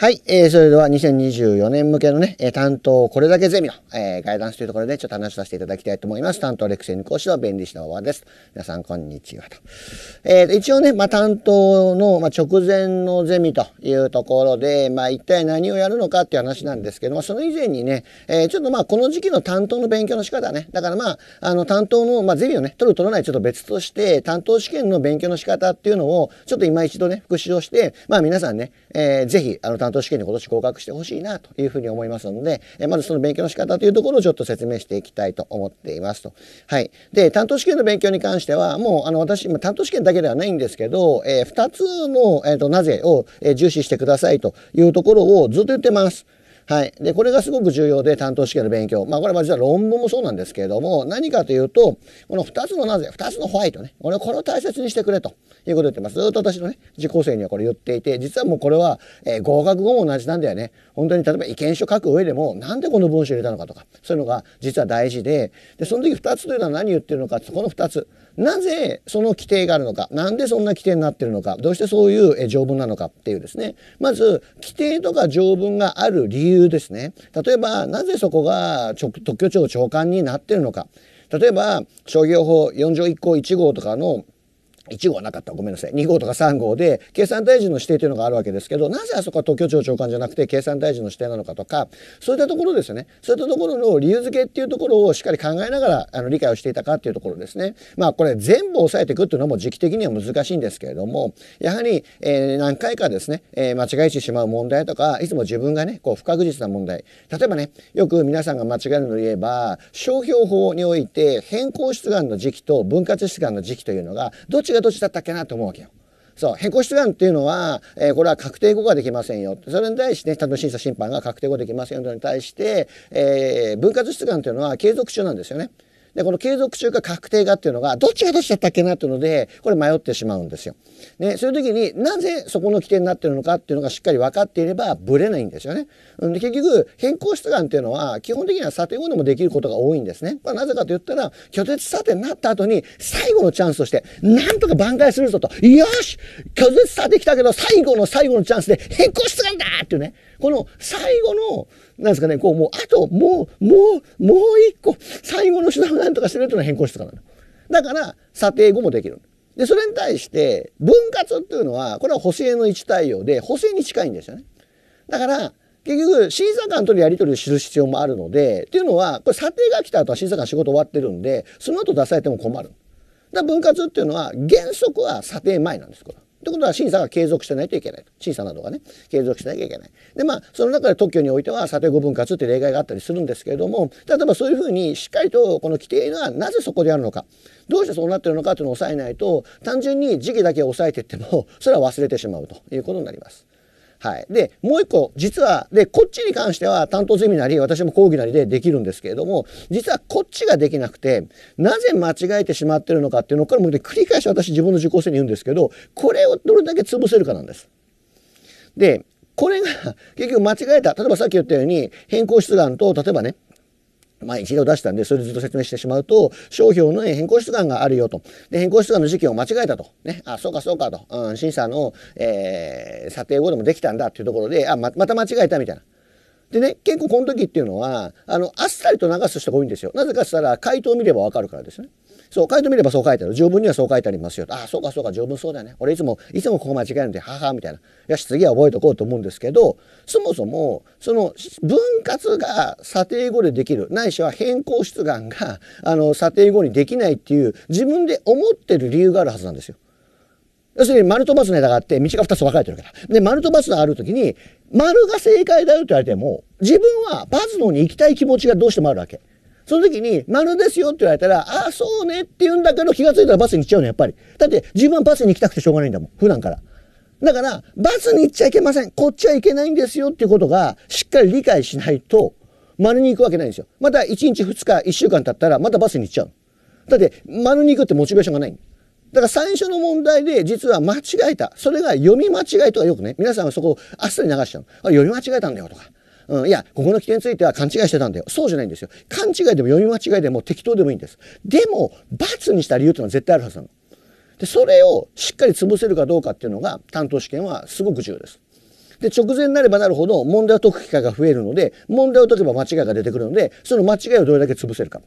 はい、えー、それでは2024年向けのね、えー、担当これだけゼミの、えー、ガイダンスというところでちょっと話させていただきたいと思います。担当レクセン講師の弁理士の和です。皆さんこんにちはと。えー、一応ね、まあ、担当の、まあ、直前のゼミというところで、まあ、一体何をやるのかっていう話なんですけども、その以前にね、えー、ちょっとまあ、この時期の担当の勉強の仕方ね、だからまあ、あの担当の、まあ、ゼミをね、取る取らないちょっと別として、担当試験の勉強の仕方っていうのを、ちょっと今一度ね、復習をして、まあ皆さんね、えー、ぜひ、あの、担当試験に今年合格してほしいなというふうに思いますので、えまずその勉強の仕方というところをちょっと説明していきたいと思っていますと。はい。で、担当試験の勉強に関しては、もう、あの、私、今、担当試験だけではないんですけど、えー、2つの、えっ、ー、と、なぜを、え重視してくださいというところをずっと言ってます。はい。で、これがすごく重要で、担当試験の勉強。まあ、これは実は論文もそうなんですけれども、何かというと、この2つのなぜ、2つのホワイトね。俺はこれを大切にしてくれということを言ってます。ずっと私のね、受講生にはこれ言っていて、実はもうこれは、えー、合格後も同じなんだよね。本当に例えば意見書書く上でも、なんでこの文章入れたのかとか、そういうのが実は大事で、で、その時2つというのは何言ってるのか、この2つ。なぜその規定があるのか、なんでそんな規定になってるのか、どうしてそういう条文なのかっていうですね。まず、規定とか条文がある理由由ですね。例えば、なぜそこが特許庁長官になってるのか。例えば、商業法4条1項1号とかの1号なかったごめんなさい2号とか3号で経産大臣の指定というのがあるわけですけどなぜあそこは東京庁長官じゃなくて経産大臣の指定なのかとかそういったところですよねそういったところの理由付けっていうところをしっかり考えながらあの理解をしていたかっていうところですねまあこれ全部押さえていくっていうのも時期的には難しいんですけれどもやはり、えー、何回かですね、えー、間違えてしまう問題とかいつも自分がねこう不確実な問題例えばねよく皆さんが間違えるので言えば商標法において変更出願の時期と分割出願の時期というのがどっちががどだったっけなと思うわけよ。そう、変更出願っていうのは、えー、これは確定後ができませんよ。それに対して、ね、担当審査審判が確定後できませんよとに対して、えー、分割出願というのは継続中なんですよね。で、この継続中か確定がっていうのが、どっちがどっちだったっけなっていうので、これ迷ってしまうんですよ。ね、そういう時になぜそこの起点になってるのかっていうのがしっかり分かっていれば、ブレないんですよね。で、結局、変更出願っていうのは、基本的には査定後でもできることが多いんですね。まあ、なぜかと言ったら、拒絶査定になった後に、最後のチャンスとして、なんとか挽回するぞと、よし拒絶査定来たけど、最後の最後のチャンスで変更出願だっていうね。この最後の、なんですかね、こう、もう、あと、もう、もう、もう一個、最後の手段を何とかしてるというのは変更室とかなの。だから、査定後もできる。で、それに対して、分割っていうのは、これは補正の1対応で、補正に近いんですよね。だから、結局、審査官とのやり取りを知る必要もあるので、っていうのは、これ査定が来た後は審査官仕事終わってるんで、その後出されても困る。だ分割っていうのは、原則は査定前なんです、これ。ってことは審査が継続してないといけない審査などがね継続しなきゃいけないでまあその中で特許においては査定後分割って例外があったりするんですけれども例えばそういうふうにしっかりとこの規定がなぜそこであるのかどうしてそうなってるのかっていうのを抑えないと単純に時期だけ抑えていってもそれは忘れてしまうということになります。はい。で、もう一個、実は、で、こっちに関しては担当ゼミなり、私も講義なりでできるんですけれども、実はこっちができなくて、なぜ間違えてしまってるのかっていうのを、これも繰り返し私自分の受講生に言うんですけど、これをどれだけ潰せるかなんです。で、これが結局間違えた。例えばさっき言ったように、変更出願と、例えばね、まあ一度出したんで、それずっと説明してしまうと、商標の、変更出願があるよと。で、変更出願の時期を間違えたと。ね、あ、そうかそうかと。うん、審査の、えー、査定後でもできたんだっていうところで、あ、ままた間違えたみたいな。でね、結構この時っていうのは、あの、あっさりと流す人が多いんですよ。なぜかしたら、回答を見ればわかるからですね。そう書いてみればそう書いてある。条文にはそう書いてありますよ。ああ、そうかそうか、条文そうだね。俺いつも、いつもここ間違えるんで、ははみたいな。よし、次は覚えておこうと思うんですけど、そもそも、その分割が査定後でできる、ないしは変更出願が、あの、査定後にできないっていう、自分で思ってる理由があるはずなんですよ。要するに丸と×の枝があって道が2つ分かれてるから。で、丸と×がある時に、丸が正解だよって言われても、自分は×のに行きたい気持ちがどうしてもあるわけ。その時に、丸ですよって言われたら、ああ、そうねって言うんだけど、気がついたらバスに行っちゃうの、やっぱり。だって、自分はバスに行きたくてしょうがないんだもん、普段から。だから、バスに行っちゃいけません。こっちはいけないんですよっていうことが、しっかり理解しないと、丸に行くわけないんですよ。また1日2日、1週間経ったら、またバスに行っちゃう。だって、丸に行くってモチベーションがない。だから最初の問題で実は間違えた。それが読み間違いとかよくね。皆さんはそこをあっさり流しちゃう。あ、読み間違えたんだよとか。うん、いや、ここの規定については勘違いしてたんだよ。そうじゃないんですよ。勘違いでも読み間違いでも適当でもいいんです。でも、罰にした理由っていうのは絶対あるはずなの。で、それをしっかり潰せるかどうかっていうのが担当試験はすごく重要です。で、直前になればなるほど問題を解く機会が増えるので、問題を解けば間違いが出てくるので、その間違いをどれだけ潰せるか。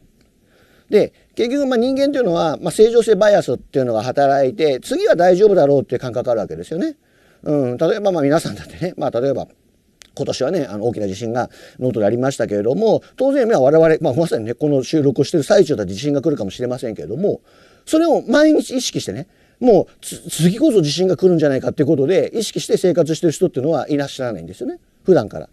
で、結局、ま人間というのは、ま正常性バイアスっていうのが働いて、次は大丈夫だろうっていう感覚あるわけですよね。うん、例えば、ま皆さんだってね、まあ、例えば、今年はね、あの、大きな地震がノートでありましたけれども、当然、我々、まあ、まさにね、この収録をしている最中だって地震が来るかもしれませんけれども、それを毎日意識してね、もう次こそ地震が来るんじゃないかっていうことで意識して生活してる人っていうのはいらっしゃらないんですよね普段から。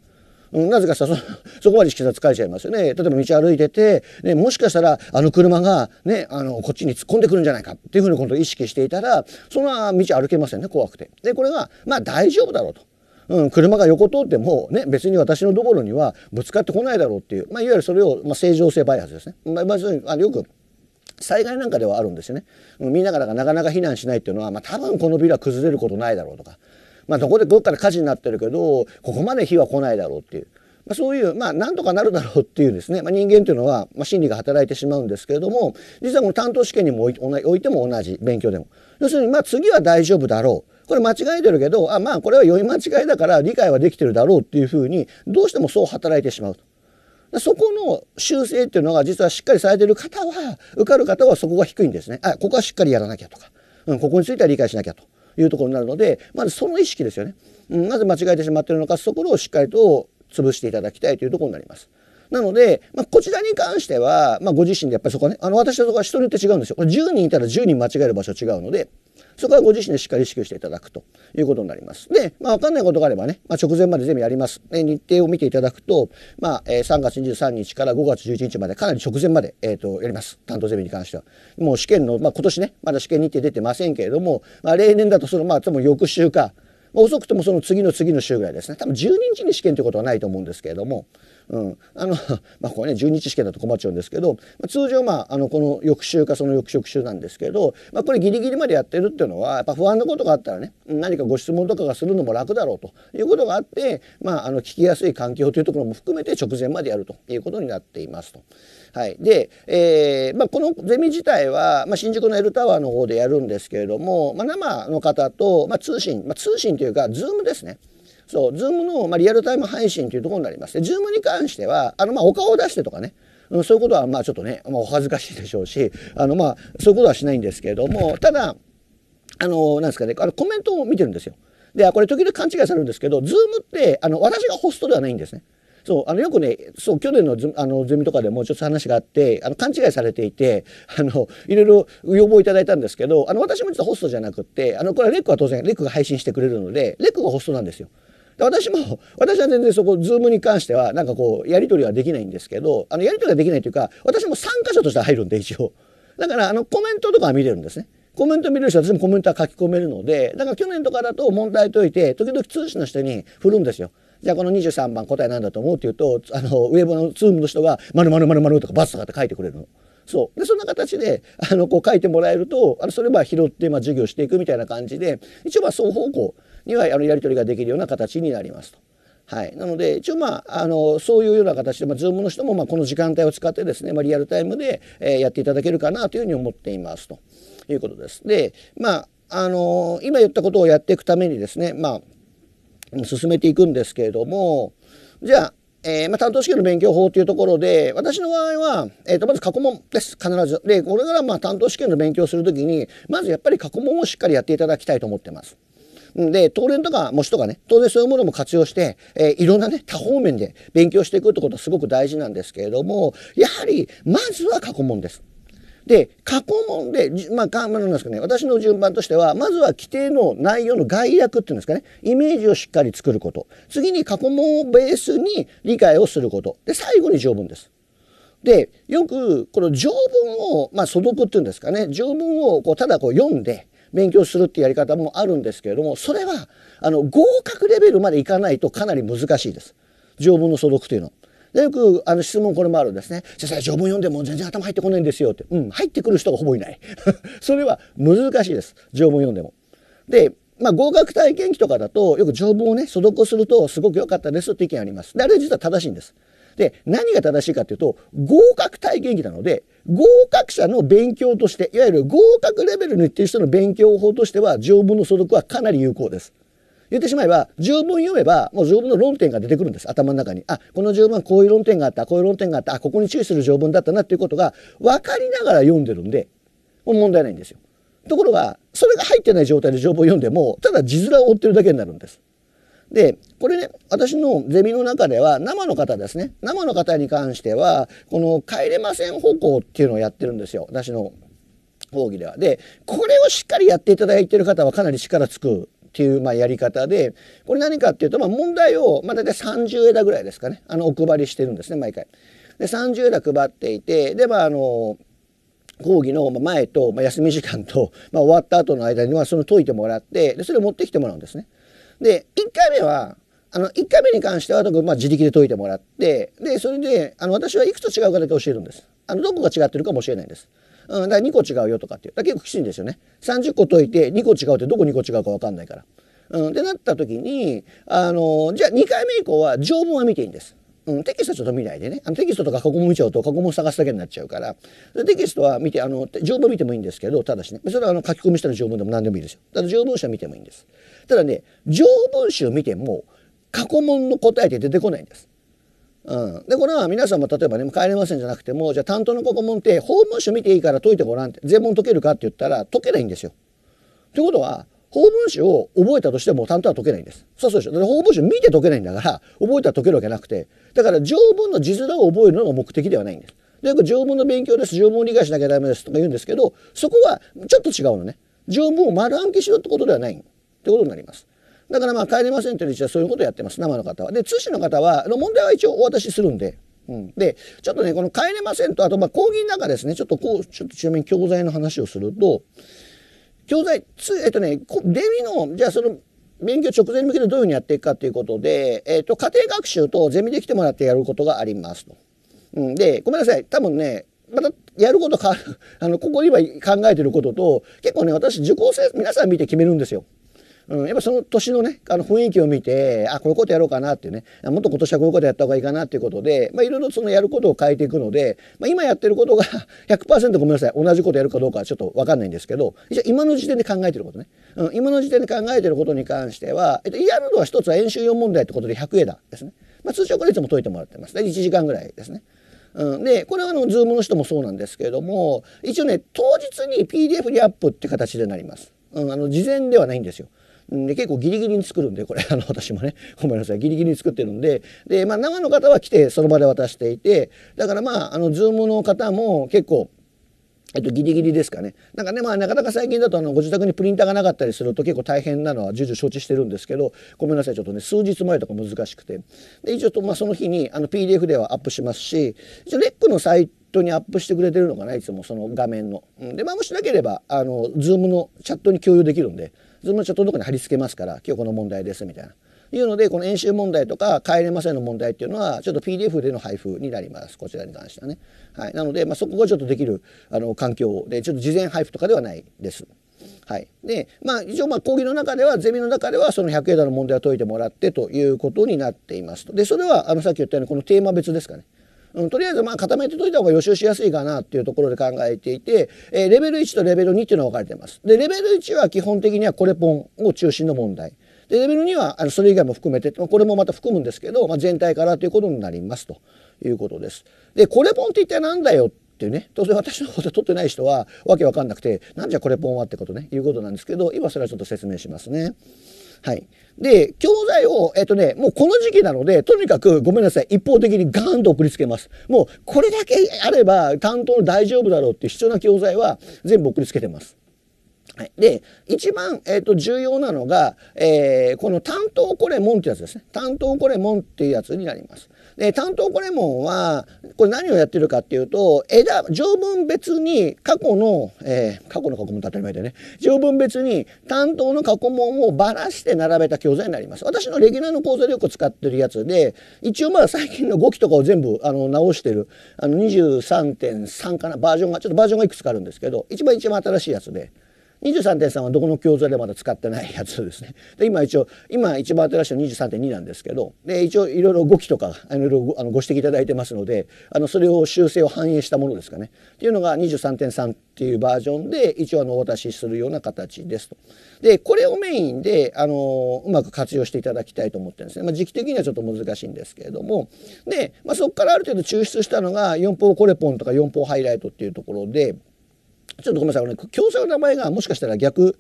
うん、なぜかさそそこまで意識したら疲れちゃいますよね例えば道歩いてて、ね、もしかしたらあの車が、ね、あのこっちに突っ込んでくるんじゃないかっていうふうなことを意識していたらその道歩けませんね怖くて。でこれがまあ大丈夫だろうと。うん、車が横通っても、ね、別に私のところにはぶつかってこないだろうっていう、まあ、いわゆるそれを、まあ、正常性バイアスですね。まあ、まあ、よく災害なんかではあるんですよね。みんながなかなか避難しないっていうのは、まあ、多分このビルは崩れることないだろうとか、まあ、どこでどっかで火事になってるけどここまで火は来ないだろうっていう。まあ、そういう、まあ、なんとかなるだろうっていうですね、まあ、人間というのは、まあ、心理が働いてしまうんですけれども実はこの担当試験にもおいても同じ勉強でも要するに、まあ、次は大丈夫だろうこれ間違えてるけどあまあこれは読み間違いだから理解はできてるだろうっていうふうにどうしてもそう働いてしまうと。そこの修正っていうのが実はしっかりされてる方は受かる方はそこが低いんですね。あここはしっかりやらなきゃとか、うん、ここについては理解しなきゃというところになるのでまずその意識ですよね。うん、なぜ間違えてしまってるのかそこをしっかりと潰していただきたいというところになります。なので、まあ、こちらに関しては、まあ、ご自身でやっぱりそこね、あの、私はそこは人によって違うんですよ。これ10人いたら10人間違える場所違うので、そこはご自身でしっかり意識していただくということになります。で、まあ、わかんないことがあればね、まあ、直前まで全部やります。で、日程を見ていただくと、まあ、え3月23日から5月11日まで、かなり直前まで、えっ、ー、と、やります。担当ゼミに関しては。もう試験の、まあ、今年ね、まだ試験日程出てませんけれども、まあ、例年だとその、まあ、多分翌週か、遅くともその次の次の週ぐらいですね。多分12日に試験ということはないと思うんですけれども、うん、あのまあこれね12日試験だと困っちゃうんですけど、まあ、通常まああのこの翌週かその翌々週なんですけど、まあ、これギリギリまでやってるっていうのはやっぱ不安なことがあったらね何かご質問とかがするのも楽だろうということがあって、まあ、あの聞きやすい環境というところも含めて直前までやるということになっていますと。はい、で、えーまあ、このゼミ自体は、まあ、新宿の L タワーの方でやるんですけれども、まあ、生の方と、まあ、通信、まあ、通信というか Zoom ですね。そう、Zoom の、まあ、リアルタイム配信というところになりまして、Zoom に関しては、あの、まあ、お顔を出してとかね、うん、そういうことは、まあ、ちょっとね、まあ、お恥ずかしいでしょうし、あの、まあ、そういうことはしないんですけれども、ただ、あの、なんですかね、あの、コメントを見てるんですよ。で、これ時々勘違いされるんですけど、ズームって、あの、私がホストではないんですね。そう、あの、よくね、そう、去年のあのゼミとかでもちょっと話があって、あの、勘違いされていて、あの、いろいろ要望いただいたんですけど、あの、私も実はホストじゃなくって、あの、これはレックは当然、レックが配信してくれるので、レックがホストなんですよ。私も私は全然そこ Zoom に関してはなんかこうやり取りはできないんですけどあのやり取りはできないというか私も参加者としては入るんで一応だからあのコメントとかは見れるんですねコメント見れる人は私もコメントは書き込めるのでだから去年とかだと問題解いて時々通信の人に振るんですよじゃあこの23番答えなんだと思うって言うとあのウェブの Zoom の人が「○○○○」とか「バツ」とかって書いてくれるの。そうでそんな形であのこう書いてもらえるとあのそれは拾って、まあ、授業していくみたいな感じで一応まあ双方向にはあのやり取りができるような形になりますと。はい、なので一応まああのそういうような形で、まあ、Zoom の人もまあこの時間帯を使ってですね、まあ、リアルタイムで、えー、やっていただけるかなというふうに思っていますということです。でまああの今言ったことをやっていくためにですね、まあ、進めていくんですけれどもじゃあえー、まあ、担当試験の勉強法というところで私の場合は、えー、とまず過去問です必ず。でこれからまあ担当試験の勉強をする時にまずやっぱり過去問をしっかりやっていただきたいと思ってます。で、東連とか模試とかね、当然そういうものも活用して、えー、いろんなね、多方面で勉強していくってことはすごく大事なんですけれども、やはり、まずは過去問です。で過去問で、まあ、なんですかね、私の順番としてはまずは規定の内容の概略っていうんですかねイメージをしっかり作ること次に過去問をベースに理解をすることで最後に条文です。でよくこの条文を、まあ、素読っていうんですかね条文をこうただこう読んで勉強するってやり方もあるんですけれどもそれはあの合格レベルまでいかないとかなり難しいです条文の素読というのは。でよくあの質問これもあるんですね。先生条文読んでも全然頭入ってこないんですよって。うん入ってくる人がほぼいない。それは難しいです条文読んでも。でまあ、合格体験記とかだとよく条文をね素読するとすごく良かったですって意見あります。であれ実は正しいんです。で、何が正しいかっていうと、合格体験記なので、合格者の勉強として、いわゆる合格レベルにいってる人の勉強法としては、条文の所得はかなり有効です。言ってしまえば、条文読めば、もう条文の論点が出てくるんです。頭の中に。あ、この条文はこういう論点があった、こういう論点があった、あ、ここに注意する条文だったなっていうことが分かりながら読んでるんで、もう問題ないんですよ。ところが、それが入ってない状態で条文を読んでも、ただ字面を追ってるだけになるんです。で、これね、私のゼミの中では、生の方ですね。生の方に関しては、この帰れません方向っていうのをやってるんですよ。私の講義では。で、これをしっかりやっていただいてる方はかなり力つくっていうまあやり方でこれ何かっていうとまあ問題をまあ大体30枝ぐらいですかねあのお配りしてるんですね毎回。で30枝配っていてでまああの講義の前と、まあ、休み時間と、まあ、終わった後の間にはその解いてもらってでそれを持ってきてもらうんですね。で、1回目は、あの、1回目に関しては、まあ、自力で解いてもらって、で、それで、あの、私はいくつ違うかだけ教えるんです。あの、どこが違ってるかもしれないんです。うん、だから2個違うよとかっていう。だ結構きついんですよね。30個解いて、2個違うってどこ2個違うか分かんないから。うん、ってなった時に、あの、じゃあ2回目以降は条文は見ていいんです。うん、テキストちょっと見ないでねあのテキストとか過去問見ちゃうと過去問探すだけになっちゃうからテキストは見てあの条文見てもいいんですけどただしねそれはあの書き込みしたの条文でも何でもいいですよただ条文書見てもいいんですただね条文集見ても過去問の答えって出てこないんですうん、でこれは皆さんも例えばね帰れませんじゃなくてもじゃあ担当の過去問って法文書見ていいから解いてごらんって全問解けるかって言ったら解けないんですよ。ということは法文書を覚えたとしても担当は解けないんです。そうそうでしょ。だから法文書見て解けないんだから、覚えたら解けるわけなくて、だから条文の字面を覚えるのが目的ではないんです。でよく条文の勉強です、条文を理解しなきゃダメですとか言うんですけど、そこはちょっと違うのね。条文を丸暗記しろってことではないってことになります。だからまあ帰れませんという一はそういうことをやってます、生の方は。で、通信の方は、の問題は一応お渡しするんで、うん、でちょっとねこの「帰れませんと」あとまあ講義の中ですねちょっとこうちょっとちなみに教材の話をすると教材、つ、えっとね、デミの、じゃあその、勉強直前に向けてどういうふうにやっていくかということで、えっ、と、家庭学習とゼミで来てもらってやることがありますと。うん、で、ごめんなさい。多分ね、またやることか、あの、ここ今考えてることと、結構ね、私、受講生、皆さん見て決めるんですよ。うん、やっぱその年のね、あの雰囲気を見て、あ、こういうことやろうかなっていうね、もっと今年はこういうことやった方がいいかなっていうことで、まあいろいろそのやることを変えていくので、まあ今やってることが100% ごめんなさい、同じことやるかどうかはちょっとわかんないんですけど、じゃ今の時点で考えてることね。うん、今の時点で考えてることに関しては、えっと、やるのは一つは演習用問題ってことで100枝ですね。まあ通常これいつも解いてもらってます。大体1時間ぐらいですね。うん、でこれはあのズームの人もそうなんですけれども一応ね当日に PDF にアップっていう形でなります、うん、あの事前ではないんですよで結構ギリギリに作るんでこれ あの私もねごめんなさいギリギリに作ってるんでで、まあ、生の方は来てその場で渡していてだからまああの Zoom の方も結構えっと、ギリギリですかね。なんかね、まあ、なかなか最近だと、あの、ご自宅にプリンターがなかったりすると結構大変なのは重々承知してるんですけど、ごめんなさい、ちょっとね、数日前とか難しくて。で、一応と、まあ、その日に、あの、PDF ではアップしますし、一応、レックのサイトトにアップしてくれてるのかないつもその画面の。でまあもしなければあの Zoom のチャットに共有できるんでズームのチャットのとこに貼り付けますから今日この問題ですみたいな。いうのでこの演習問題とか帰れませんの問題っていうのはちょっと PDF での配布になりますこちらに関してはね。はい、なので、まあ、そこがちょっとできるあの環境でちょっと事前配布とかではないです。はい、でまあ一応まあ講義の中ではゼミの中ではその100枝の問題は解いてもらってということになっていますと。でそれはあのさっき言ったようにこのテーマ別ですかね。うん、とりあえずまあ固めておいた方が予習しやすいかなっていうところで考えていて、えー、レベル1とレベル2っていうのは分かれてます。でレベル1は基本的にはコレポンを中心の問題。でレベル2はあのそれ以外も含めて、まあ、これもまた含むんですけど、まあ、全体からということになりますということです。でコレポンって一体何だよっていうね当然私のこと取ってない人はわけわかんなくてなんじゃこれポンはってことねいうことなんですけど今それはちょっと説明しますね。はい。で、教材を、えっとね、もうこの時期なので、とにかくごめんなさい、一方的にガーンと送りつけます。もうこれだけあれば担当大丈夫だろうって必要な教材は全部送りつけてます。はい、で一番、えっと、重要なのが、えー、この担当コレモンってやつですね担当コレモンっていうやつになります。で、担当コレモンは、これ何をやってるかっていうと、枝、条文別に過去の、えー、過去の過去問当たり前でね、条文別に担当の過去問をばらして並べた教材になります。私のレギュラーの講座でよく使ってるやつで、一応まあ最近の5期とかを全部あの直してる、あの23.3かな、バージョンが、ちょっとバージョンがいくつかあるんですけど、一番一番新しいやつで。23.3はどこの教材でまだ使ってないやつですね。で今一応今一番新しいの23.2なんですけどで一応いろいろ語気とかいろいろご指摘いただいてますのであのそれを修正を反映したものですかねっていうのが23.3っていうバージョンで一応あのお渡しするような形ですと。でこれをメインであのうまく活用していただきたいと思ってるんですね。まあ、時期的にはちょっと難しいんですけれどもで、まあ、そこからある程度抽出したのが4法コレポンとか4法ハイライトっていうところで。ちょっとごめんなさい、ね、教材の名前がもしかしたら逆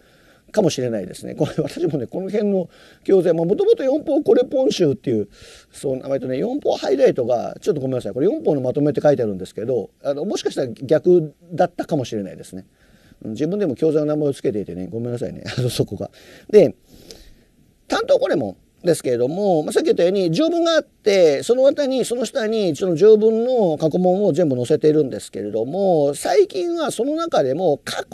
かもしれないですね。これ私もね、この辺の教材、もともと4法コレポン集っていう、そう名前とね、4法ハイライトが、ちょっとごめんなさい、これ4法のまとめって書いてあるんですけど、あのもしかしたら逆だったかもしれないですね。自分でも教材の名前を付けていてね、ごめんなさいね、そこが。で、担当これも、ですけれども、まあ、さっき言ったように条文があってそのにその下にその条文の過去問を全部載せてるんですけれども最近はその中でも過去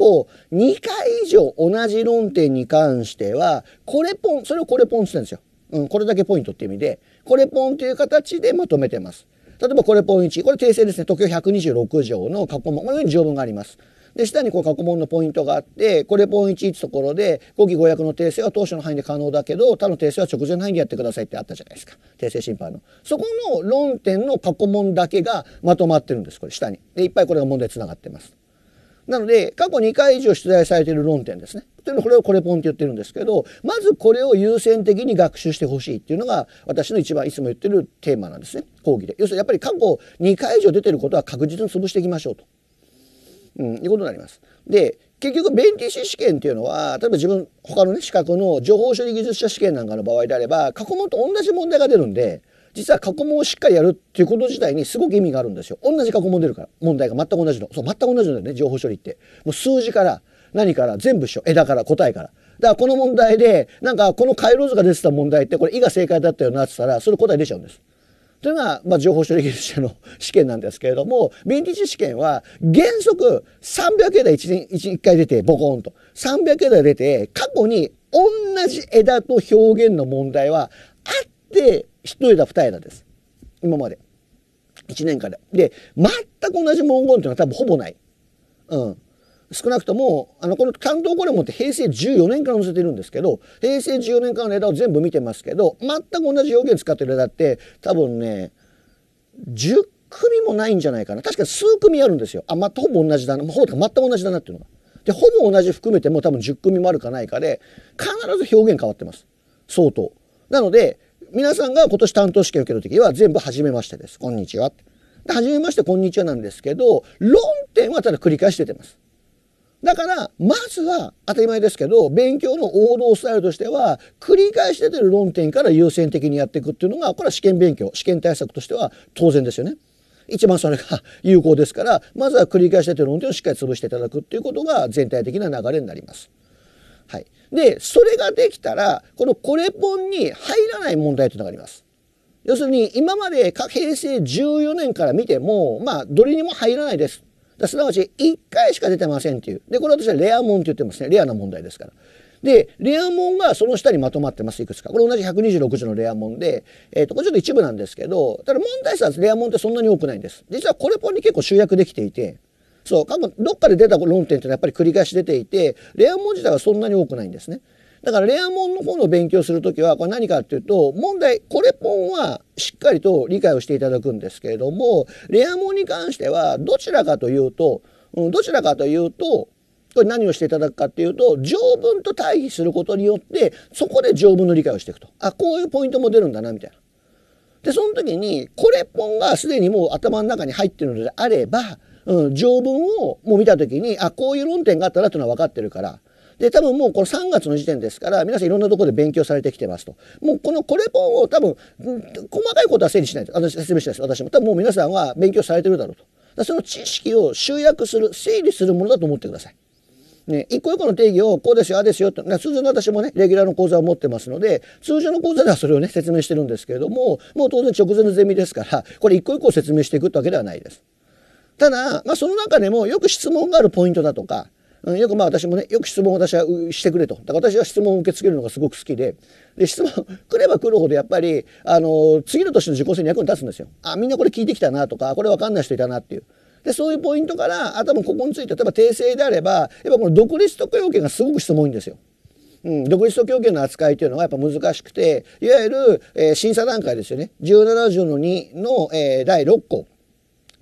2回以上同じ論点に関してはこれポンそれをこれポンって言うんですよ、うん、これだけポイントって意味でこれポンという形でまとめてます。例えばこれポン1これ訂正ですね特許126条の過去問このように条文があります。で、下にこう過去問のポイントがあって、これポイント1ところで、5義5役の訂正は当初の範囲で可能だけど、他の訂正は直前の範囲でやってくださいってあったじゃないですか。訂正審判の。そこの論点の過去問だけがまとまってるんです、これ下に。で、いっぱいこれが問題繋がってます。なので、過去2回以上出題されている論点ですね。というのこれをコレポンって言ってるんですけど、まずこれを優先的に学習してほしいっていうのが、私の一番いつも言ってるテーマなんですね。講義で。要するにやっぱり過去2回以上出てることは確実に潰していきましょうと。うん、いうことになります。で結局弁理士試験っていうのは例えば自分他のね資格の情報処理技術者試験なんかの場合であれば過去問と同じ問題が出るんで実は過去問をしっかりやるっていうこと自体にすごく意味があるんですよ。同じ過去問出るから問題が全く同じのそう全く同じのね情報処理ってもう数字から何から全部一緒枝から答えから。だからこの問題でなんかこの回路図が出てた問題ってこれ「い」が正解だったよなって言ったらそれ答え出ちゃうんです。というのが、まあ、情報処理技術者の 試験なんですけれども、ビンティジ試験は原則300枝 1, 1回出てボコンと。300枝出て、過去に同じ枝と表現の問題はあって1枝2枝です。今まで。1年間で。で、全く同じ文言というのは多分ほぼない。うん。少なくともあのこの担当コレムって平成14年から載せてるんですけど平成14年からの枝を全部見てますけど全く同じ表現使ってる枝って多分ね10組もないんじゃないかな確か数組あるんですよあまほぼ同じだなほぼ全く同じだなっていうのが。でほぼ同じ含めても多分10組もあるかないかで必ず表現変わってます相当。なので皆さんが今年担当試験受ける時は全部「初めまして」です「こんにちは」って。初めまして「こんにちは」なんですけど論点はただ繰り返し出てます。だから、まずは、当たり前ですけど、勉強の王道スタイルとしては、繰り返し出てる論点から優先的にやっていくっていうのが、これは試験勉強、試験対策としては当然ですよね。一番それが 有効ですから、まずは繰り返し出てる論点をしっかり潰していただくっていうことが全体的な流れになります。はい。で、それができたら、このコレポンに入らない問題というのがあります。要するに、今まで平成14年から見ても、まあ、どれにも入らないですだすなわち1回しか出てませんっていう。で、これ私はレア問って言ってますね。レアな問題ですから。で、レア問がその下にまとまってます、いくつか。これ同じ126条のレア問で、えっ、ー、と、これちょっと一部なんですけど、ただ問題数はレア問ってそんなに多くないんです。実はこれポンに結構集約できていて、そう、過去どっかで出た論点っていうのはやっぱり繰り返し出ていて、レア問自体はそんなに多くないんですね。だからレアモンの方の勉強する時はこれ何かっていうと問題これポンはしっかりと理解をしていただくんですけれどもレアモンに関してはどちらかというと、どちらかというとこれ何をしていただくかっていうと条文と対比することによってそこで条文の理解をしていくとあこういうポイントも出るんだなみたいな。でその時にこれポンがすでにもう頭の中に入ってるのであれば、うん、条文をもう見た時にあこういう論点があったなというのは分かってるからで、多分もうこの3月の時点ですから、皆さんいろんなところで勉強されてきてますと。もうこのこれ本を多分、細かいことは整理しないと。あの説明しないです。私も。多分もう皆さんは勉強されてるだろうと。だその知識を集約する、整理するものだと思ってください。ね、一個一個の定義をこうですよ、ああですよって、通常の私もね、レギュラーの講座を持ってますので、通常の講座ではそれをね、説明してるんですけれども、もう当然直前のゼミですから、これ一個一個説明していくってわけではないです。ただ、まあ、その中でもよく質問があるポイントだとか、よくまあ私もね、よく質問を私はしてくれと。だから私は質問を受け付けるのがすごく好きで。で、質問来れば来るほどやっぱり、あの、次の年の受講生に役に立つんですよ。あ、みんなこれ聞いてきたなとか、これわかんない人いたなっていう。で、そういうポイントから、あ、多分ここについて、例えば訂正であれば、やっぱこの独立特許要件がすごく質問多いんですよ。うん、独立特許権の扱いというのはやっぱ難しくていわゆる、えー、審査段階ですよね17条の2の、えー、第6項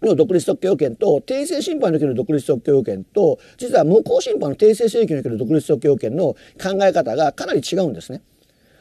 の独立特許要件と訂正審判における独立特許要件と実は無効審判の訂正請求における独立特許要件の考え方がかなり違うんですね。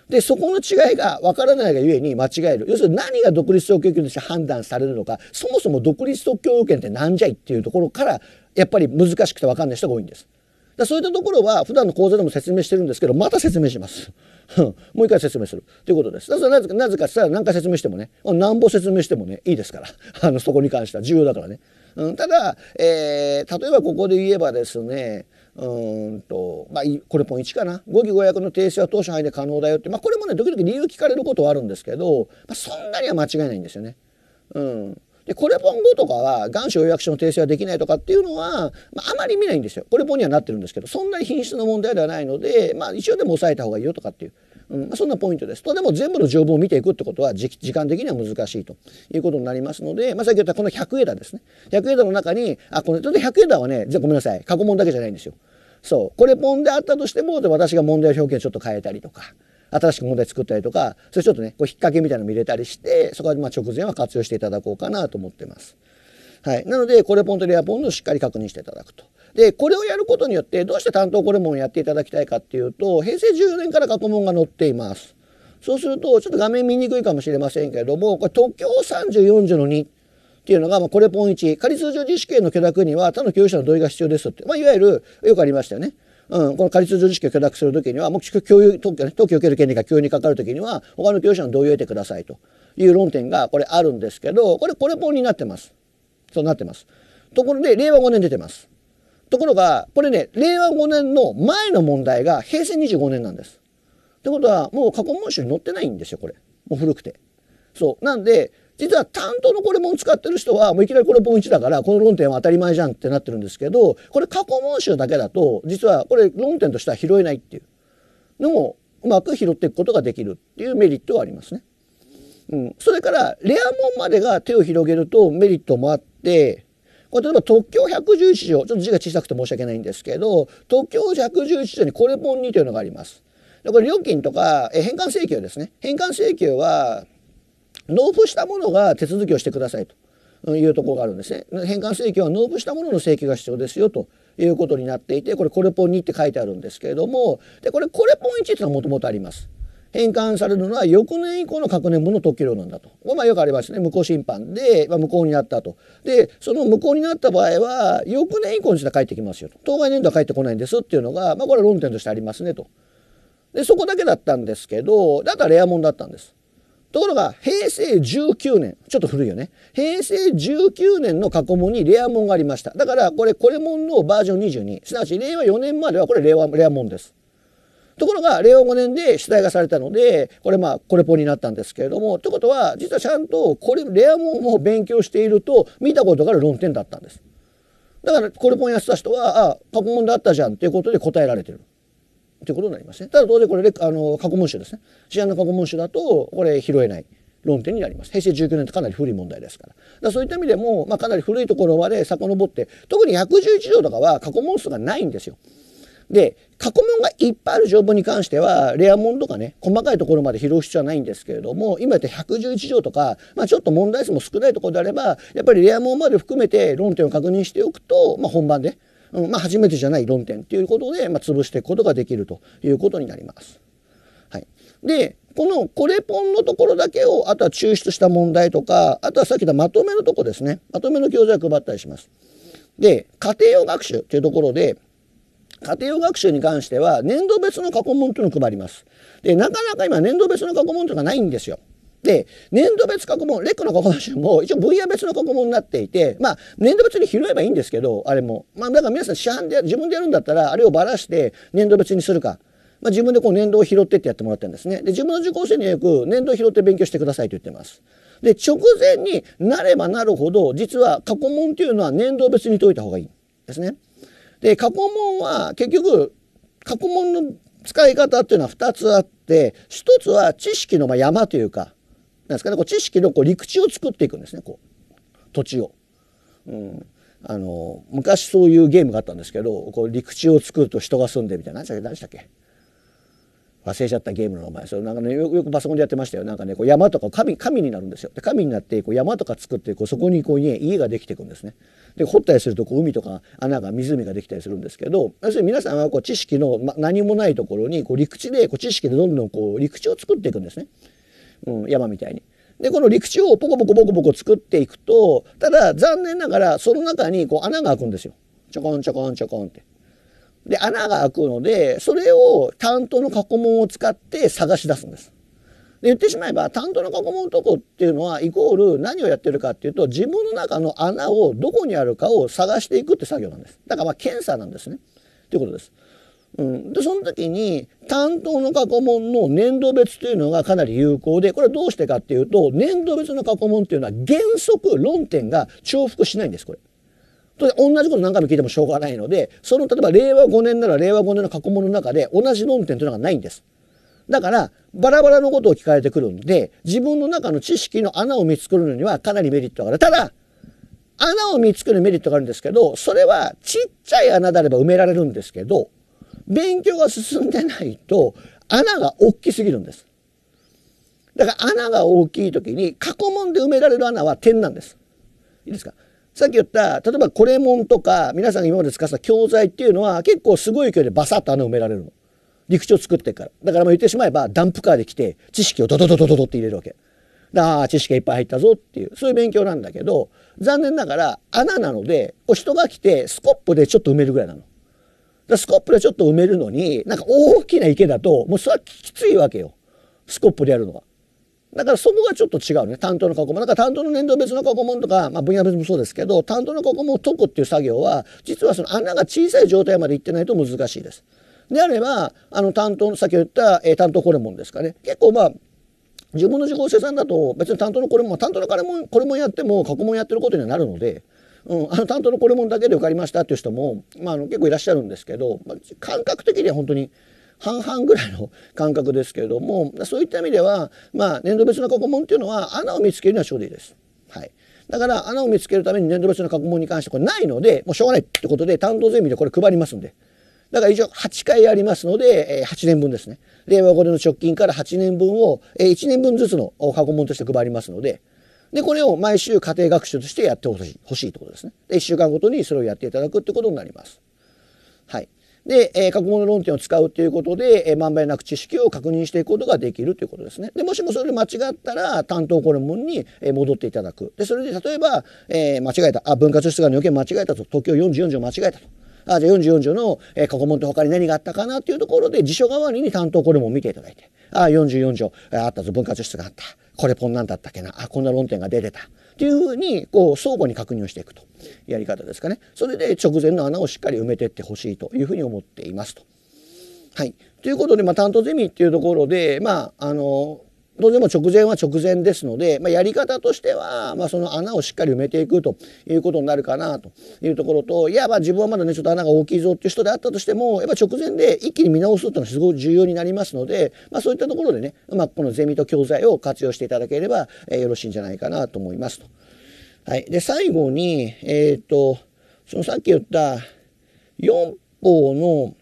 でそこの違いが分からないがゆえに間違える要するに何が独立特許要件として判断されるのかそもそも独立特許要件ってなんじゃいっていうところからやっぱり難しくて分かんない人が多いんです。だそういったところは普段の講座でも説明してるんですけどまた説明します。もう一回説明するということです。なぜか、なぜかさ、何回説明してもね、何歩ぼ説明してもね、いいですから。あの、そこに関しては重要だからね。うん、ただ、えー、例えばここで言えばですね、うんと、まあ、これポン1かな。5期5役の訂正は当初範囲で可能だよって、まあ、これもね、時々理由聞かれることはあるんですけど、まあ、そんなには間違いないんですよね。うん。で、コレポン語とかは、願書予約書の訂正はできないとかっていうのは、まあ、あまり見ないんですよ。コレポンにはなってるんですけど、そんなに品質の問題ではないので、まあ、一応でも抑えた方がいいよとかっていう。うんまあ、そんなポイントです。とでも全部の条文を見ていくってことは時間的には難しいということになりますので、まあ、さっき言ったこの100枝ですね。100枝の中に、あ、この、ちょっと100枝はね、じゃごめんなさい。過去問だけじゃないんですよ。そう。これポンであったとしても、私が問題表現ちょっと変えたりとか。新しく問題作ったりとか、それちょっとね、こう引っ掛けみたいなの見れたりして、そこはま直前は活用していただこうかなと思ってます。はい。なので、これポンとレアポンドをしっかり確認していただくと。で、これをやることによって、どうして担当コレモンやっていただきたいかっていうと、平成14年から過去問が載っています。そうすると、ちょっと画面見にくいかもしれませんけれども、これ、特許30、40の2。っていうのが、まあ、これポン1。仮通常自主権の許諾には他の教育者の同意が必要ですって。まあ、いわゆる、よくありましたよね。うん、この仮通常知識を許諾する時にはもう共有特許を受ける権利が共有にかかる時には他の業者の同意を得てくださいという論点がこれあるんですけどこれこれ本になってます。そうなってます。ところで令和5年出てます。ところがこれね令和5年の前の問題が平成25年なんです。ってことはもう過去問集に載ってないんですよこれもう古くて。そうなんで実は担当のこれも使ってる人はもういきなりこれ本1だからこの論点は当たり前じゃんってなってるんですけどこれ過去問集だけだと実はこれ論点としては拾えないっていうのもうまく拾っていくことができるっていうメリットはありますね。うん、それからレアんまでが手を広げるとメリットもあってこれ例えば特許111条ちょっと字が小さくて申し訳ないんですけど特許111条にこれ本2というのがあります。これ料金とか返還請求ですね。返還請求は納付したものが手続きをしてくださいというところがあるんですね。返還請求は納付したものの請求が必要ですよということになっていてこれコレポン2って書いてあるんですけれどもでこれコレポン1っていうのはもともとあります。返還されるのは翌年以降の各年分の特許料なんだと。まあ、よくありますね。無効審判で、まあ、無効になったと。で、その無効になった場合は、翌年以降にしては返ってきますよと。当該年度は返ってこないんですっていうのが、まあ、これ論点としてありますねと。で、そこだけだったんですけど、だったらレアもんだったんです。ところが、平成19年、ちょっと古いよね。平成19年の過去問にレア問がありました。だから、これ、これ問のバージョン22、すなわち令和4年まではこれ令和、レア問です。ところが、令和5年で出題がされたので、これまあ、これポになったんですけれども、ということは、実はちゃんと、これ、レア問を勉強していると、見たことがある論点だったんです。だから、これポンやってた人は、あ、過去問だったじゃんっていうことで答えられてる。ということになりますね。ただ当然これあの過去問集ですね。治案の過去問集だとこれ拾えない論点になります。平成19年ってかなり古い問題ですから。だそういった意味でも、まあ、かなり古いところまで遡って特に111条とかは過去問数がないんですよ。で過去問がいっぱいある条文に関してはレア問とかね細かいところまで拾う必要はないんですけれども今言った111条とか、まあ、ちょっと問題数も少ないところであればやっぱりレア問まで含めて論点を確認しておくと、まあ、本番でうんまあ、初めてじゃない論点っていうことで、まあ、潰していくことができるということになります。はい、でこのコレポンのところだけをあとは抽出した問題とかあとはさっき言ったまとめのとこですねまとめの教材を配ったりします。で家庭用学習っていうところで家庭用学習に関しては年度別の過去問というのを配ります。でなかなか今年度別の過去問というのがないんですよ。で、年度別過去問、レックの過去問集も一応分野別の過去問になっていて、まあ、年度別に拾えばいいんですけど、あれも。まあ、だから皆さん市販で、自分でやるんだったら、あれをばらして、年度別にするか。まあ、自分でこう年度を拾ってってやってもらってるんですね。で、自分の受講生によく年度を拾って勉強してくださいと言ってます。で、直前になればなるほど、実は過去問っていうのは年度別に解いた方がいいですね。で、過去問は結局、過去問の使い方っていうのは2つあって、1つは知識の山というか、なんですかね、こう知識のこう陸地を作っていくんですね、こう。土地を。うん。あの、昔そういうゲームがあったんですけど、こう陸地を作ると人が住んでみたいな。何でしたっけ忘れちゃったゲームの名前それなんかねよくパソコンでやってましたよなんかねこう山とか神神になるんですよで神になってこう山とか作ってこうそこにこう家家ができていくんですねで掘ったりするとこう海とか穴が湖ができたりするんですけど要するに皆さんはこう知識の、ま、何もないところにこう陸地でこう知識でどんどんこう陸地を作っていくんですね。うん、山みたいに。でこの陸地をポコポコポコポコ作っていくとただ残念ながらその中にこう穴が開くんですよちょこんちょこんちょこんって。で穴が開くのでそれを担当の過去問を使って探し出すんです。で言ってしまえば担当の過去問のとこっていうのはイコール何をやってるかっていうと自分の中の穴をどこにあるかを探していくって作業なんです。だからま検査なんですね。ということです。うん、でその時に担当の過去問の年度別というのがかなり有効でこれはどうしてかっていうと年度別の過去問っていうのは原則論点が重複しないんですこれ。当然同じこと何回も聞いてもしょうがないのでその例えば令和5年なら令和5年の過去問の中で同じ論点というのがないんです。だからバラバラのことを聞かれてくるんで自分の中の知識の穴を見つけるのにはかなりメリットがある。ただ穴を見つけるメリットがあるんですけどそれはちっちゃい穴であれば埋められるんですけど勉強が進んでないと穴が大きすぎるんです。だから穴が大きい時に過去問で埋められる穴は点なんです。いいですかさっき言った例えばこれもんとか皆さんが今まで使った教材っていうのは結構すごい勢いでバサッと穴埋められるの。陸地を作ってから。だからもう言ってしまえばダンプカーで来て知識をドドドドドドって入れるわけ。ああ知識がいっぱい入ったぞっていうそういう勉強なんだけど残念ながら穴なのでお人が来てスコップでちょっと埋めるぐらいなの。だスコップでちょっと埋めるのに、なんか大きな池だと、もうそれはきついわけよ。スコップでやるのは。だからそこがちょっと違うね。担当の過去問。んか担当の年度別の過去問とか、まあ分野別もそうですけど、担当の過去問を解くっていう作業は、実はその穴が小さい状態までいってないと難しいです。であれば、あの担当の、先ほど言った、えー、担当これもんですかね。結構まあ、自分の自己生産だと別に担当のこれも担当のこれもこれもやっても過去問やってることにはなるのでうん、あの担当のこれもんだけで受かりましたっていう人も、まあ、あの結構いらっしゃるんですけど、まあ、感覚的には本当に半々ぐらいの感覚ですけれどもそういった意味では、まあ、年度別の過去問っていうのは穴を見つけるのはちょうどいいです。はいだから穴を見つけるために年度別の過去問に関してこれないのでもうしょうがないってことで担当ゼミでこれ配りますんでだから一応8回やりますので、えー、8年分ですね令和5年の直近から8年分を、えー、1年分ずつの過去問として配りますので、で、これを毎週家庭学習としてやってほしい、ほしいってことですね。で、一週間ごとにそれをやっていただくってことになります。はい。で、えー、過去問の論点を使うということで、えー、まんべんなく知識を確認していくことができるということですね。で、もしもそれで間違ったら、担当顧問に、えー、戻っていただく。で、それで例えば、えー、間違えた。あ、分割出願の要件間違えたと。東京40、4条間違えたと。あ、じゃあ40、4条の、えー、過去問って他に何があったかなっていうところで、辞書代わりに担当顧問を見ていただいて。あ、40、40、あったぞ、分割出願あった。これポンなんだったっけなあこんな論点が出てたっていうふうにこう相互に確認をしていくとやり方ですかねそれで直前の穴をしっかり埋めてってほしいというふうに思っていますと。はい、ということで、まあ、担当ゼミっていうところで、まあ、あの当然も直前は直前ですので、まあ、やり方としては、まあ、その穴をしっかり埋めていくということになるかなというところと、いや、まあ自分はまだね、ちょっと穴が大きいぞっていう人であったとしても、やっぱ直前で一気に見直すというのはすごく重要になりますので、まあそういったところでね、まこのゼミと教材を活用していただければ、えー、よろしいんじゃないかなと思いますと。はい。で、最後に、えー、っと、そのさっき言った4方の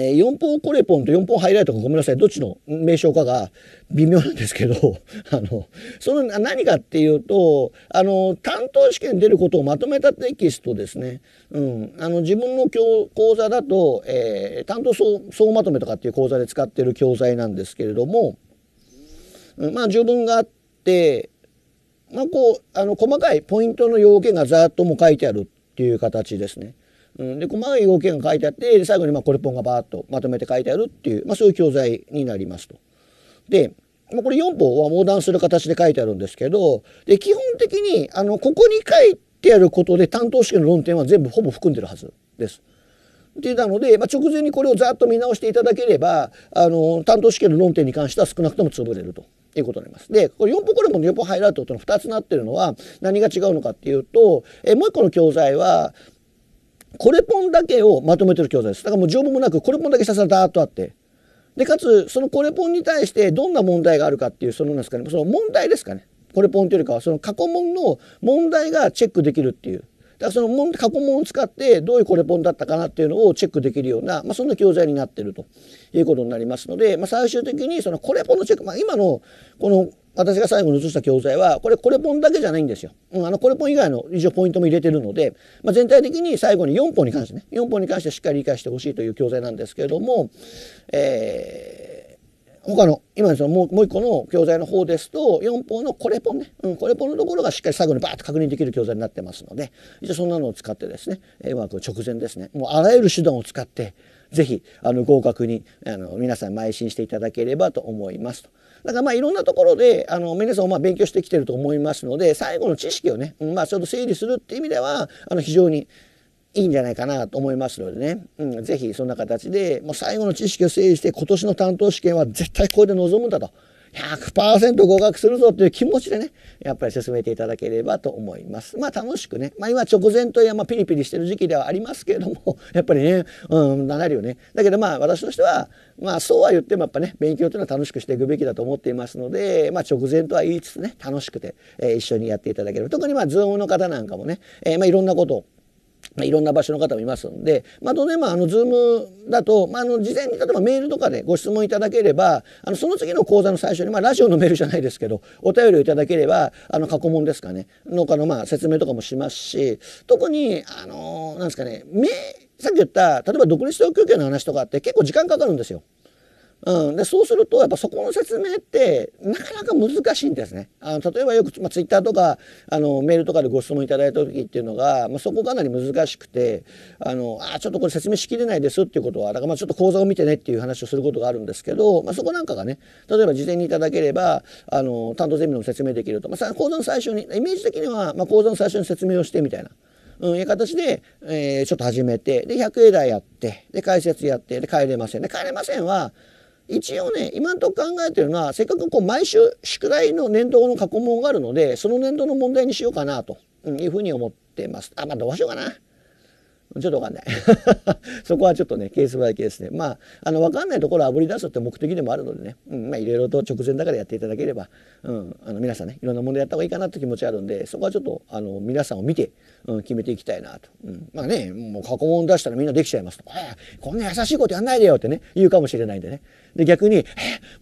えー、4本コレポンと4本ハイライトかごめんなさい、どっちの名称かが微妙なんですけど、あの、その何かっていうと、あの、担当試験出ることをまとめたテキストですね。うん。あの、自分の教講座だと、えー、担当総総まとめとかっていう講座で使ってる教材なんですけれども、うん、まあ、条分があって、まあ、こう、あの、細かいポイントの要件がざっとも書いてあるっていう形ですね。うん、で細かい要件が書いてあって最後にまあコレポンがバーッとまとめて書いてあるっていう、まあ、そういう教材になりますと。でまあ、これ4本は横断する形で書いてあるんですけどで基本的にあのここに書いてあることで担当試験の論点は全部ほぼ含んでるはずです。でなので、まあ、直前にこれをざっと見直していただければあの担当試験の論点に関しては少なくとも潰れるということになります。でこれ4本これも4本ハイライトとの2つになってるのは何が違うのかっていうとえもう1個の教材はこれポンだけをまとめてる教材です。だからもう条文もなく、これポンだけひたすらダーッとあって。で、かつ、そのこれポンに対してどんな問題があるかっていう、そのなんですかね、その問題ですかね。これポンというよりかは、その過去問の問題がチェックできるっていう。からその過去問を使ってどういうコレポンだったかなっていうのをチェックできるような、まあ、そんな教材になってるということになりますので、まあ、最終的にそのコレポンのチェック、まあ、今のこの私が最後に写した教材は、これコレポンだけじゃないんですよ。うん、あのコレポン以外の一応ポイントも入れてるので、まあ、全体的に最後に4本に関してね、4本に関してしっかり理解してほしいという教材なんですけれども、えー他の今そのもうもう一個の教材の方ですと4本のコレポンね、うん、コレポンのところがしっかり最後にバーッと確認できる教材になってますので一応そんなのを使ってですねうまく直前ですねもうあらゆる手段を使って是非あの合格にあの皆さん邁進していただければと思いますと。だからまあいろんなところであの皆さんも勉強してきてると思いますので最後の知識をね、まあ、ちょっと整理するっていう意味ではあの非常にいいんじゃないかなと思いますのでね、うん、ぜひそんな形で、もう最後の知識を整理して、今年の担当試験は絶対これで臨むんだと。100%合格するぞという気持ちでね、やっぱり進めていただければと思います。まあ楽しくね、まあ今直前といえばピリピリしてる時期ではありますけれども、やっぱりね、うん、なるよね。だけどまあ私としては、まあそうは言ってもやっぱね、勉強というのは楽しくしていくべきだと思っていますので、まあ直前とは言いつつね、楽しくて、えー、一緒にやっていただける。特にまあ Zoom の方なんかもね、えー、まあいろんなことをまあ、いろんな場所の方もいますんで、まあ、とね、まあ、あの、ズームだと、まあ、あの、事前に、例えばメールとかでご質問いただければ、あの、その次の講座の最初に、まあ、ラジオのメールじゃないですけど、お便りをいただければ、あの、過去問ですかね、のかの、まあ、説明とかもしますし、特に、あの、なんですかね、さっき言った、例えば独立東京系の話とかって結構時間かかるんですよ。うん、でそうするとやっぱそこの説明ってなかなか難しいんですね。あの例えばよく、まあ、ツイッターとかあのメールとかでご質問いただいた時っていうのが、まあ、そこかなり難しくてあのあちょっとこれ説明しきれないですっていうことはだからまあちょっと講座を見てねっていう話をすることがあるんですけど、まあ、そこなんかがね例えば事前にいただければあの担当ゼミの説明できると、まあ、講座の最初にイメージ的には、まあ、講座の最初に説明をしてみたいな。うん、いう形で、えー、ちょっと始めて、で、100例題やって、で、解説やって、で、帰れません。で、帰れませんは、一応ね今んとこ考えてるのはせっかくこう毎週宿題の年度の過去問があるのでその年度の問題にしようかなというふうに思ってます。あまあどうしようかな。ちょっとわかんない そこはちょっとね、ケースバイケースで。まあ、あの、わかんないところをぶり出すって目的でもあるのでね、うん、まあ、いろいろと直前だからやっていただければ、うん、あの、皆さんね、いろんなものやった方がいいかなって気持ちあるんで、そこはちょっと、あの、皆さんを見て、うん、決めていきたいなと。うん、まあね、もう過去問出したらみんなできちゃいますと。こんな優しいことやんないでよってね、言うかもしれないんでね。で、逆に、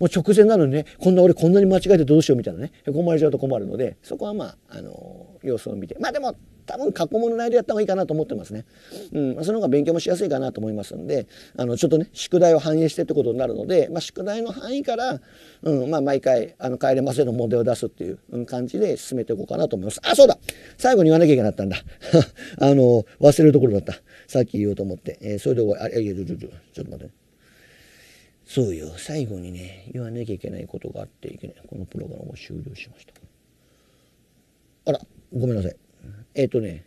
もう直前なのにね、こんな俺こんなに間違えてどうしようみたいなね、へこまれちゃうと困るので、そこはまあ、あの、様子を見て。まあでも、多分過去問の内容やった方がいいかなと思ってますね。うん、その方が勉強もしやすいかなと思いますんで、あの、ちょっとね、宿題を反映してってことになるので、まあ、宿題の範囲から、うん、まあ、毎回、あの、帰れませんの問題を出すっていう感じで進めていこうかなと思います。あ、そうだ最後に言わなきゃいけなかったんだ。あの、忘れるところだった。さっき言おうと思って。えー、それで終わり。あ、いや、ちょ、ちょ、ちょっと待って。そうよ。最後にね、言わなきゃいけないことがあっていけない。このプログラムを終了しました。あら、ごめんなさい。えっ、ー、とね、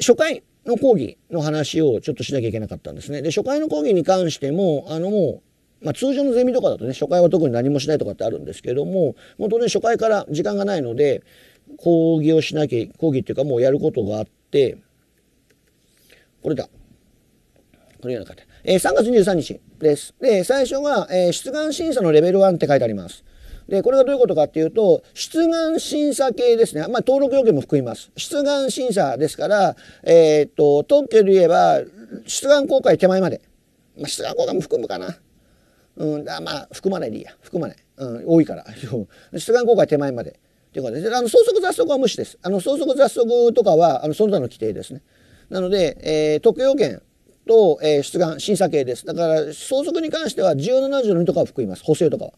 初回の講義の話をちょっとしなきゃいけなかったんですね。で、初回の講義に関しても、あのもう、まあ、通常のゼミとかだとね、初回は特に何もしないとかってあるんですけども、もう当然初回から時間がないので、講義をしなきゃ、講義っていうかもうやることがあって、これだ。これやなかった。えー、3月23日です。で、最初が、えー、出願審査のレベル1って書いてあります。で、これがどういうことかっていうと、出願審査系ですね。まあ、登録要件も含みます。出願審査ですから、えー、っと、特許で言えば、出願公開手前まで。まあ、出願公開も含むかな。うん、だまあ、含まないでいいや。含まない。うん、多いから。出願公開手前まで。ということで、あの、相続雑則は無視です。あの、相続雑則とかは、あの、その他の規定ですね。なので、えー、特許要件と、えー、出願、審査系です。だから、相続に関しては17条の2とかは含みます。補正とかは。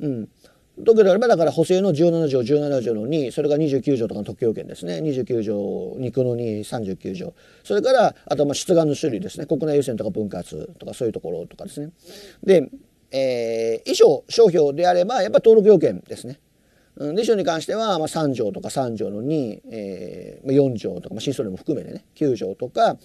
うん。特京であればだから補正の17条17条の2それが29条とかの特許要件ですね29条肉の239条それからあと出願の種類ですね国内優先とか分割とかそういうところとかですねで、えー、衣装商標であればやっぱ登録要件ですねで衣装に関しては、まあ、3条とか3条の2、えー、4条とか、まあ、新総理も含めてね9条とか、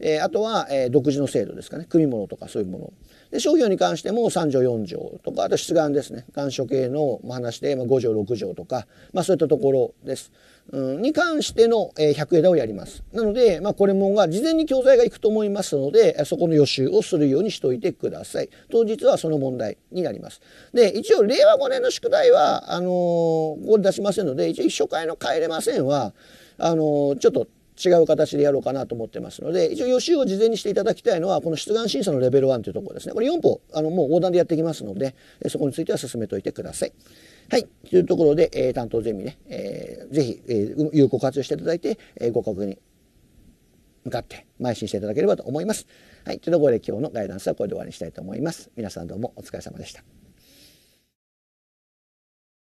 えー、あとは、えー、独自の制度ですかね組物とかそういうもので商標に関しても3条4条とかあと出願ですね願書系の話で5条6条とか、まあ、そういったところです。うん、に関しての、え100枝をやります。なので、まあ、これもが事前に教材がいくと思いますので、そこの予習をするようにしておいてください。当日はその問題になります。で、一応、令和5年の宿題は、あのー、ここで出しませんので、一応、秘書会の帰れませんは、あのー、ちょっと違う形でやろうかなと思ってますので一応予習を事前にしていただきたいのはこの出願審査のレベル1というところですねこれ4歩あのもう横断でやってきますのでそこについては進めておいてください。はい。というところで、えー、担当ゼミね、えー、ぜひ、えー、有効活用していただいて、えー、ご確認向かって邁進していただければと思います。はい。というところで今日のガイダンスはこれで終わりにしたいと思います。皆さんどうもお疲れ様でした。